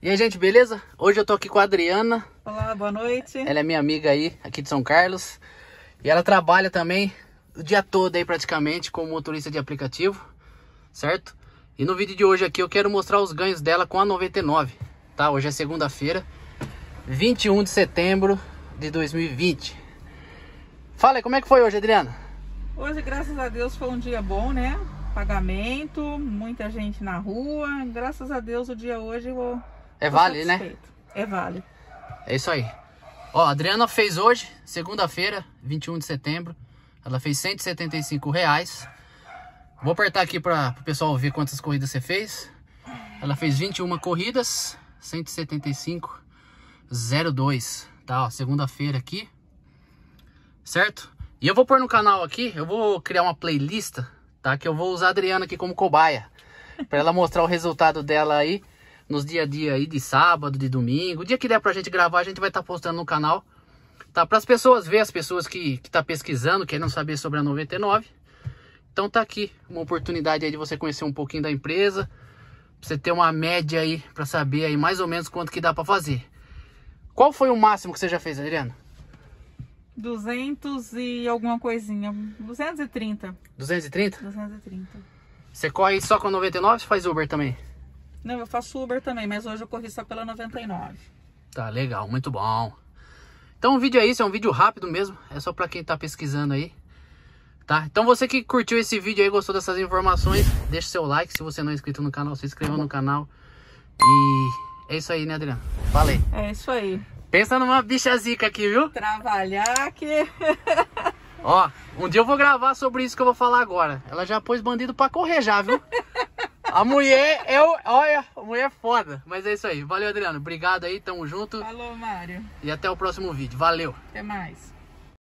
E aí, gente, beleza? Hoje eu tô aqui com a Adriana. Olá, boa noite. Ela é minha amiga aí, aqui de São Carlos. E ela trabalha também o dia todo aí, praticamente, como motorista de aplicativo, certo? E no vídeo de hoje aqui eu quero mostrar os ganhos dela com a 99, tá? Hoje é segunda-feira, 21 de setembro de 2020. Fala aí, como é que foi hoje, Adriana? Hoje, graças a Deus, foi um dia bom, né? Pagamento, muita gente na rua. Graças a Deus, o dia hoje eu vou é vale, né? É vale. É isso aí. Ó, a Adriana fez hoje, segunda-feira, 21 de setembro. Ela fez 175 reais. Vou apertar aqui para o pessoal ver quantas corridas você fez. Ela fez 21 corridas, 175, Tá, ó, segunda-feira aqui. Certo? E eu vou pôr no canal aqui, eu vou criar uma playlist, tá? Que eu vou usar a Adriana aqui como cobaia. para ela mostrar o resultado dela aí nos dia a dia aí de sábado, de domingo. O dia que der pra gente gravar, a gente vai estar tá postando no canal. Tá? Para as pessoas ver, as pessoas que, que tá pesquisando, querendo saber sobre a 99. Então tá aqui uma oportunidade aí de você conhecer um pouquinho da empresa. Pra você ter uma média aí, para saber aí mais ou menos quanto que dá para fazer. Qual foi o máximo que você já fez, Adriana? 200 e alguma coisinha. 230. 230? 230. Você corre só com 99 ou faz Uber também? Não, eu faço Uber também, mas hoje eu corri só pela 99. Tá legal, muito bom. Então o vídeo é isso, é um vídeo rápido mesmo, é só para quem tá pesquisando aí. Tá? Então você que curtiu esse vídeo aí, gostou dessas informações, deixa seu like. Se você não é inscrito no canal, se inscreva no canal. E é isso aí, né, Adriano? Falei. É isso aí. Pensa numa bicha zica aqui, viu? Trabalhar aqui. Ó, um dia eu vou gravar sobre isso que eu vou falar agora. Ela já pôs bandido pra correr já, viu? A mulher é o. Olha, a mulher é foda. Mas é isso aí. Valeu, Adriano. Obrigado aí, tamo junto. Falou, Mário. E até o próximo vídeo. Valeu. Até mais.